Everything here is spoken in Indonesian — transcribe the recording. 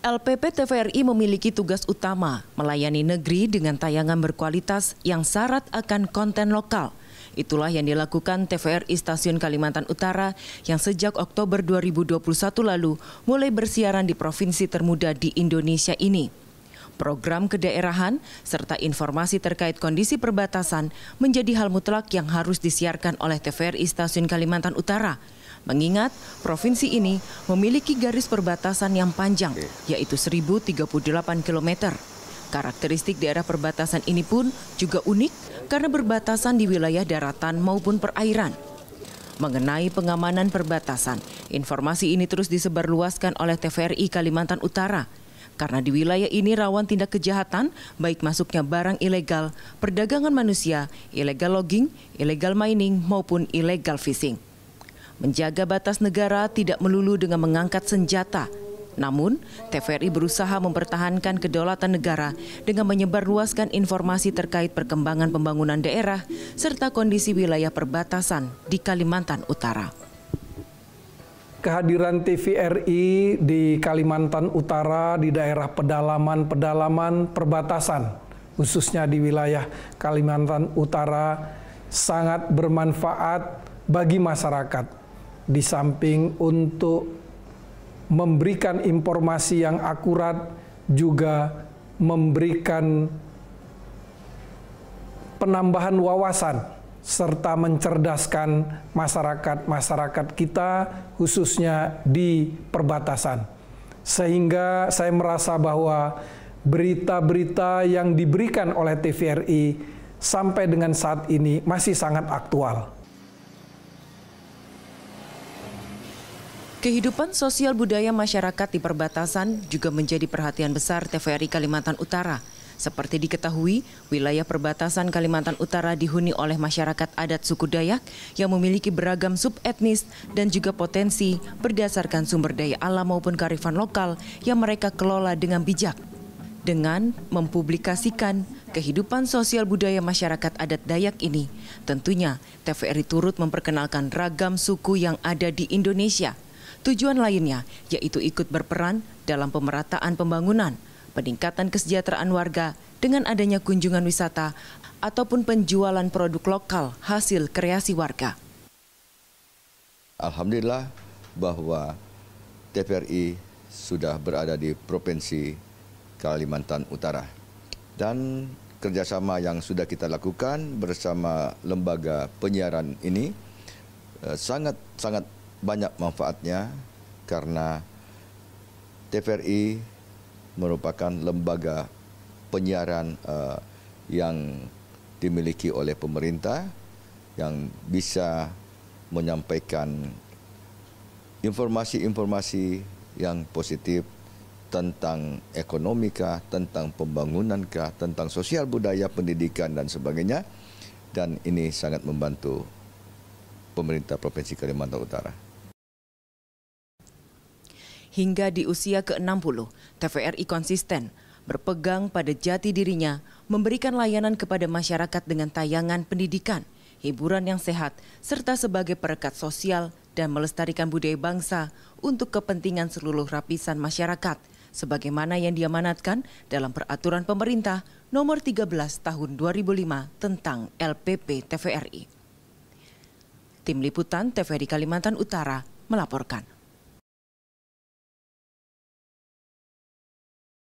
LPP TVRI memiliki tugas utama melayani negeri dengan tayangan berkualitas yang syarat akan konten lokal. Itulah yang dilakukan TVRI Stasiun Kalimantan Utara yang sejak Oktober 2021 lalu mulai bersiaran di provinsi termuda di Indonesia ini. Program kedaerahan serta informasi terkait kondisi perbatasan menjadi hal mutlak yang harus disiarkan oleh TVRI Stasiun Kalimantan Utara Mengingat provinsi ini memiliki garis perbatasan yang panjang, yaitu 1038 km. Karakteristik daerah perbatasan ini pun juga unik karena berbatasan di wilayah daratan maupun perairan. Mengenai pengamanan perbatasan, informasi ini terus disebarluaskan oleh TVRI Kalimantan Utara karena di wilayah ini rawan tindak kejahatan, baik masuknya barang ilegal, perdagangan manusia, ilegal logging, ilegal mining, maupun ilegal fishing. Menjaga batas negara tidak melulu dengan mengangkat senjata, namun TVRI berusaha mempertahankan kedaulatan negara dengan menyebarluaskan informasi terkait perkembangan pembangunan daerah serta kondisi wilayah perbatasan di Kalimantan Utara. Kehadiran TVRI di Kalimantan Utara di daerah pedalaman-pedalaman perbatasan, khususnya di wilayah Kalimantan Utara, sangat bermanfaat bagi masyarakat di samping untuk memberikan informasi yang akurat juga memberikan penambahan wawasan serta mencerdaskan masyarakat-masyarakat kita khususnya di perbatasan. Sehingga saya merasa bahwa berita-berita yang diberikan oleh TVRI sampai dengan saat ini masih sangat aktual Kehidupan sosial budaya masyarakat di perbatasan juga menjadi perhatian besar TVRI Kalimantan Utara. Seperti diketahui, wilayah perbatasan Kalimantan Utara dihuni oleh masyarakat adat suku Dayak yang memiliki beragam subetnis dan juga potensi berdasarkan sumber daya alam maupun karifan lokal yang mereka kelola dengan bijak. Dengan mempublikasikan kehidupan sosial budaya masyarakat adat Dayak ini, tentunya TVRI turut memperkenalkan ragam suku yang ada di Indonesia – Tujuan lainnya yaitu ikut berperan dalam pemerataan pembangunan, peningkatan kesejahteraan warga dengan adanya kunjungan wisata ataupun penjualan produk lokal hasil kreasi warga. Alhamdulillah bahwa TPRI sudah berada di Provinsi Kalimantan Utara. Dan kerjasama yang sudah kita lakukan bersama lembaga penyiaran ini eh, sangat-sangat banyak manfaatnya karena TVRI merupakan lembaga penyiaran uh, yang dimiliki oleh pemerintah yang bisa menyampaikan informasi-informasi yang positif tentang ekonomika, tentang pembangunan tentang sosial budaya, pendidikan dan sebagainya dan ini sangat membantu pemerintah Provinsi Kalimantan Utara hingga di usia ke-60, TVRI konsisten berpegang pada jati dirinya, memberikan layanan kepada masyarakat dengan tayangan pendidikan, hiburan yang sehat, serta sebagai perekat sosial dan melestarikan budaya bangsa untuk kepentingan seluruh lapisan masyarakat, sebagaimana yang diamanatkan dalam peraturan pemerintah nomor 13 tahun 2005 tentang LPP TVRI. Tim Liputan TVRI Kalimantan Utara melaporkan.